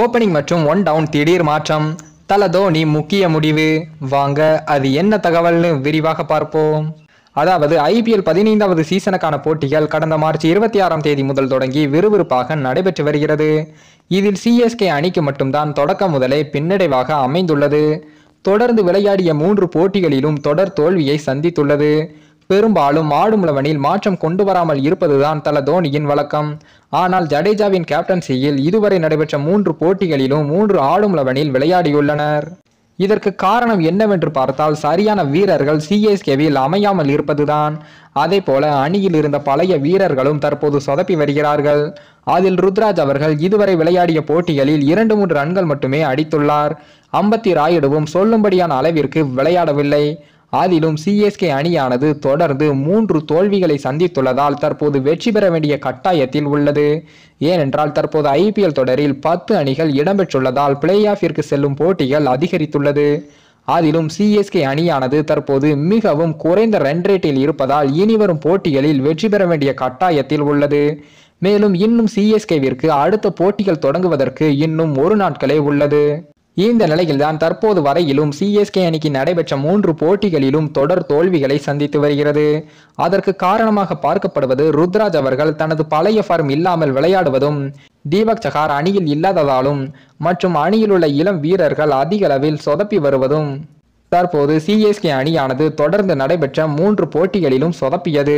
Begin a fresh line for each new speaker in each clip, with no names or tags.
opening மற்றும் one down திடீர் மாற்றம் தல தோனி முக்கிய முடிவு வாங்க அது என்ன தகவல்னு விரிவாக பார்ப்போம் அதாவது ஐபிஎல் பதினைந்தாவது சீசனுக்கான போட்டிகள் கடந்த மார்ச் இருபத்தி ஆறாம் தேதி முதல் தொடங்கி விறுவிறுப்பாக நடைபெற்று வருகிறது இதில் சிஎஸ்கே அணிக்கு மட்டும்தான் தொடக்க முதலே பின்னடைவாக அமைந்துள்ளது தொடர்ந்து விளையாடிய மூன்று போட்டிகளிலும் தொடர் தோல்வியை சந்தித்துள்ளது பெரும்பாலும் ஆடும் லெவனில் மாற்றம் கொண்டு வராமல் இருப்பதுதான் தல தோனியின் வழக்கம் ஆனால் ஜடேஜாவின் கேப்டன்சியில் இதுவரை நடைபெற்ற மூன்று போட்டிகளிலும் மூன்று ஆடும் லெவனில் விளையாடியுள்ளனர் இதற்கு காரணம் என்னவென்று பார்த்தால் சரியான வீரர்கள் சிஎஸ்கேவில் அமையாமல் இருப்பதுதான் அதே போல அணியில் இருந்த பழைய வீரர்களும் தற்போது சொதப்பி வருகிறார்கள் அதில் ருத்ராஜ் அவர்கள் இதுவரை விளையாடிய போட்டிகளில் இரண்டு மூன்று ரன்கள் மட்டுமே அடித்துள்ளார் அம்பத்தி ராயுடுவும் சொல்லும்படியான அளவிற்கு விளையாடவில்லை அதிலும் சிஎஸ்கே அணியானது தொடர்ந்து மூன்று தோல்விகளை சந்தித்துள்ளதால் தற்போது வெற்றி பெற வேண்டிய கட்டாயத்தில் உள்ளது ஏனென்றால் தற்போது ஐபிஎல் தொடரில் பத்து அணிகள் இடம்பெற்றுள்ளதால் பிளே ஆஃபிற்கு செல்லும் போட்டிகள் அதிகரித்துள்ளது அதிலும் சிஎஸ்கே அணியானது தற்போது மிகவும் குறைந்த ரன் ரேட்டில் இருப்பதால் இனிவரும் போட்டிகளில் வெற்றி பெற வேண்டிய கட்டாயத்தில் உள்ளது மேலும் இன்னும் சிஎஸ்கேவிற்கு அடுத்த போட்டிகள் தொடங்குவதற்கு இன்னும் ஒரு நாட்களே உள்ளது இந்த நிலையில்தான் தற்போது வரையிலும் சிஎஸ்கே அணிக்கு நடைபெற்ற மூன்று போட்டிகளிலும் தொடர் தோல்விகளை சந்தித்து வருகிறது அதற்கு காரணமாக பார்க்கப்படுவது ருத்ராஜ் அவர்கள் தனது பழைய ஃபார்ம் இல்லாமல் விளையாடுவதும் தீபக் சஹார் அணியில் இல்லாததாலும் மற்றும் அணியில் உள்ள இளம் வீரர்கள் அதிக அளவில் சொதப்பி வருவதும் தற்போது சிஎஸ்கே அணியானது தொடர்ந்து நடைபெற்ற மூன்று போட்டிகளிலும் சொதப்பியது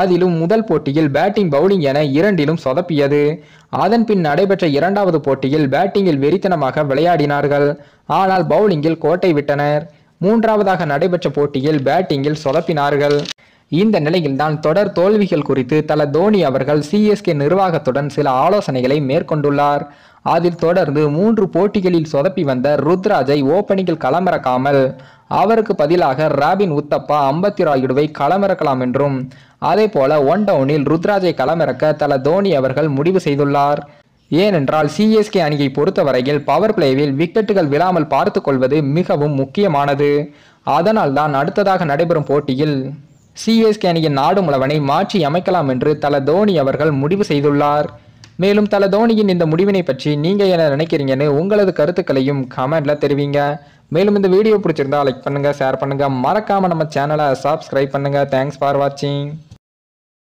அதிலும் முதல் போட்டியில் பேட்டிங் பவுலிங் என இரண்டிலும் சொதப்பியது அதன் பின் நடைபெற்ற இரண்டாவது போட்டியில் பேட்டிங்கில் வெறித்தனமாக விளையாடினார்கள் ஆனால் பவுலிங்கில் கோட்டை விட்டனர் மூன்றாவதாக நடைபெற்ற போட்டியில் பேட்டிங்கில் சொதப்பினார்கள் இந்த நிலையில்தான் தொடர் தோல்விகள் குறித்து தல தோனி அவர்கள் சிஎஸ்கே நிர்வாகத்துடன் சில ஆலோசனைகளை மேற்கொண்டுள்ளார் அதில் தொடர்ந்து மூன்று போட்டிகளில் சொதப்பி வந்த ருத்ராஜை ஓப்பனிங்கில் களமிறக்காமல் அவருக்கு பதிலாக ராபின் உத்தப்பா அம்பத்தி ராயுடுவை களமிறக்கலாம் என்றும் அதே போல ஒன் டவுனில் ருத்ராஜை களமிறக்க தல தோனி அவர்கள் முடிவு செய்துள்ளார் ஏனென்றால் சிஎஸ்கே அணியை பொறுத்தவரையில் பவர் பிளேவில் விக்கெட்டுகள் விழாமல் பார்த்துக்கொள்வது கொள்வது மிகவும் முக்கியமானது அதனால் தான் அடுத்ததாக நடைபெறும் போட்டியில் சிஎஸ்கே அணியின் நாடு முழவனை மாற்றி அமைக்கலாம் என்று தல தோனி அவர்கள் முடிவு செய்துள்ளார் மேலும் தல தோனியின் இந்த முடிவினை பற்றி நீங்கள் என்ன நினைக்கிறீங்கன்னு உங்களது கருத்துக்களையும் கமெண்ட்ல தெரிவிங்க மேலும் இந்த வீடியோ பிடிச்சிருந்தா லைக் பண்ணுங்கள் ஷேர் பண்ணுங்கள் மறக்காமல் நம்ம சேனலை சப்ஸ்கிரைப் பண்ணுங்கள் தேங்க்ஸ் ஃபார் வாட்சிங்